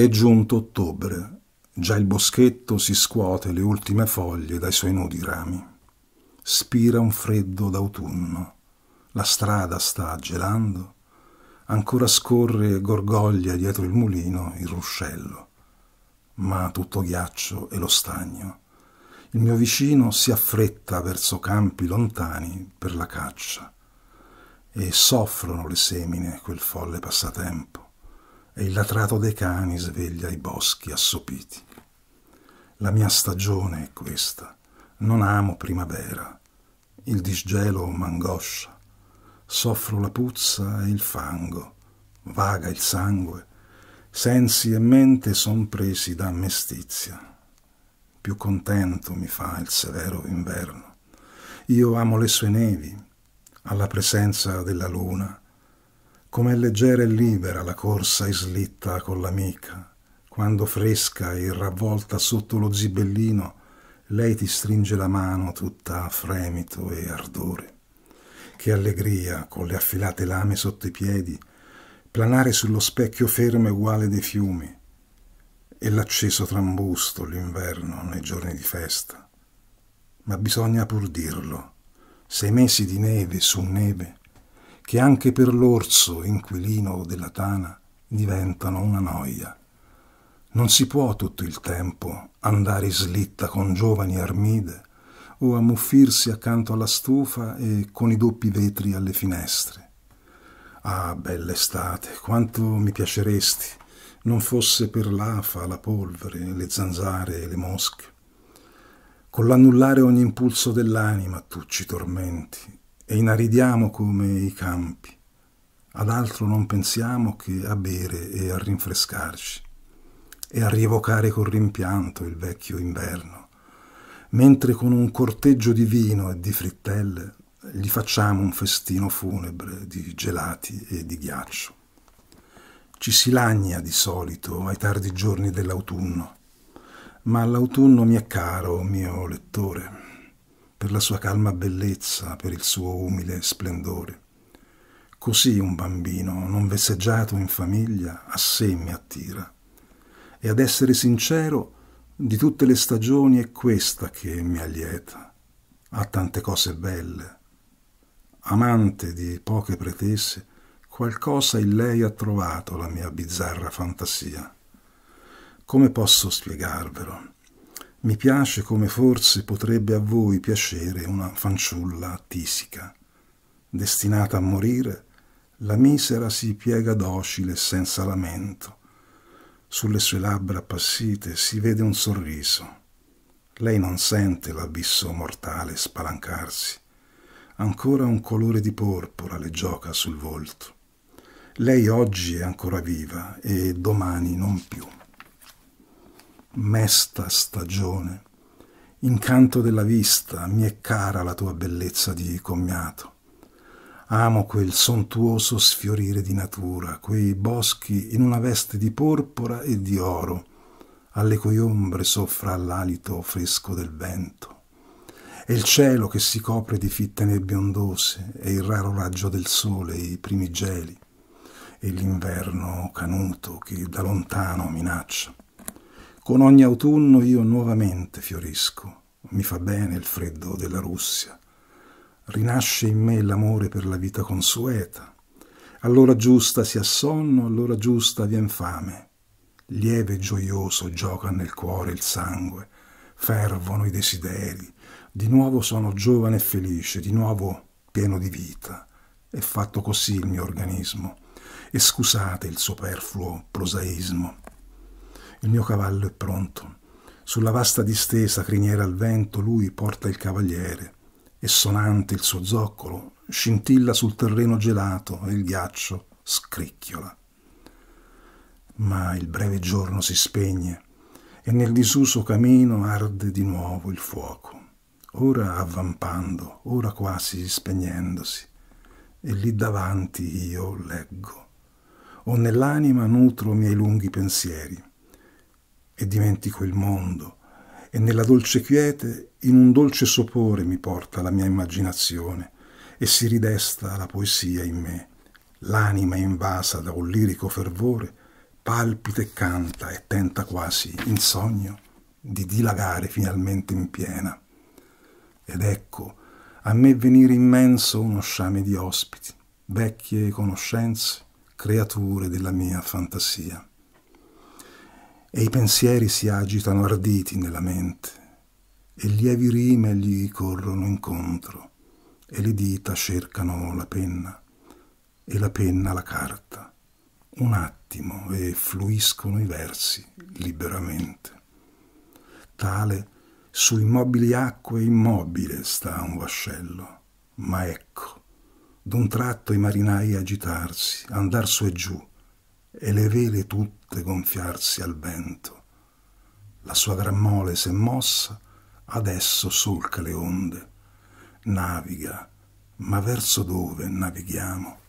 È giunto ottobre, già il boschetto si scuote le ultime foglie dai suoi nudi rami. Spira un freddo d'autunno, la strada sta gelando, ancora scorre e gorgoglia dietro il mulino il ruscello. Ma tutto ghiaccio e lo stagno. Il mio vicino si affretta verso campi lontani per la caccia e soffrono le semine quel folle passatempo e il latrato dei cani sveglia i boschi assopiti. La mia stagione è questa, non amo primavera, il disgelo m'angoscia, soffro la puzza e il fango, vaga il sangue, sensi e mente son presi da mestizia. Più contento mi fa il severo inverno. Io amo le sue nevi, alla presenza della luna, com'è leggera e libera la corsa e slitta con l'amica. Quando fresca e ravvolta sotto lo zibellino, lei ti stringe la mano tutta a fremito e ardore. Che allegria, con le affilate lame sotto i piedi, planare sullo specchio fermo e uguale dei fiumi, e l'acceso trambusto l'inverno nei giorni di festa. Ma bisogna pur dirlo, sei mesi di neve su neve, che anche per l'orso inquilino della tana diventano una noia. Non si può tutto il tempo andare slitta con giovani armide o ammuffirsi accanto alla stufa e con i doppi vetri alle finestre. Ah, bella estate, quanto mi piaceresti, non fosse per l'afa, la polvere, le zanzare e le mosche. Con l'annullare ogni impulso dell'anima tu ci tormenti e inaridiamo come i campi. Ad altro non pensiamo che a bere e a rinfrescarci e a rievocare con rimpianto il vecchio inverno, mentre con un corteggio di vino e di frittelle gli facciamo un festino funebre di gelati e di ghiaccio. Ci si lagna di solito ai tardi giorni dell'autunno, ma l'autunno mi è caro, mio lettore per la sua calma bellezza, per il suo umile splendore. Così un bambino, non vesseggiato in famiglia, a sé mi attira. E ad essere sincero, di tutte le stagioni è questa che mi allieta. Ha tante cose belle. Amante di poche pretese, qualcosa in lei ha trovato la mia bizzarra fantasia. Come posso spiegarvelo? Mi piace come forse potrebbe a voi piacere una fanciulla tisica. Destinata a morire, la misera si piega docile senza lamento. Sulle sue labbra appassite si vede un sorriso. Lei non sente l'abisso mortale spalancarsi. Ancora un colore di porpora le gioca sul volto. Lei oggi è ancora viva e domani non più mesta stagione. Incanto della vista, mi è cara la tua bellezza di commiato. Amo quel sontuoso sfiorire di natura, quei boschi in una veste di porpora e di oro, alle cui ombre soffra l'alito fresco del vento. E il cielo che si copre di fitte nebbie ondose, e il raro raggio del sole, i primi geli, e l'inverno canuto che da lontano minaccia. Con ogni autunno io nuovamente fiorisco, mi fa bene il freddo della Russia. Rinasce in me l'amore per la vita consueta. All'ora giusta si ha sonno, all'ora giusta vien fame. Lieve e gioioso gioca nel cuore il sangue, fervono i desideri. Di nuovo sono giovane e felice, di nuovo pieno di vita. È fatto così il mio organismo. E scusate il superfluo prosaismo. Il mio cavallo è pronto. Sulla vasta distesa criniera al vento lui porta il cavaliere e sonante il suo zoccolo scintilla sul terreno gelato e il ghiaccio scricchiola. Ma il breve giorno si spegne e nel disuso camino arde di nuovo il fuoco, ora avvampando, ora quasi spegnendosi. E lì davanti io leggo, o nell'anima nutro i miei lunghi pensieri e dimentico il mondo, e nella dolce quiete, in un dolce sopore mi porta la mia immaginazione, e si ridesta la poesia in me. L'anima invasa da un lirico fervore, palpita e canta e tenta quasi, in sogno, di dilagare finalmente in piena. Ed ecco, a me venire immenso uno sciame di ospiti, vecchie conoscenze, creature della mia fantasia e i pensieri si agitano arditi nella mente, e lievi rime gli corrono incontro, e le dita cercano la penna, e la penna la carta. Un attimo e fluiscono i versi liberamente. Tale su immobili acque immobile sta un vascello, ma ecco, d'un tratto i marinai agitarsi, andar su e giù, e le vele tutte gonfiarsi al vento. La sua gran mole s'è mossa, adesso solca le onde. Naviga, ma verso dove navighiamo?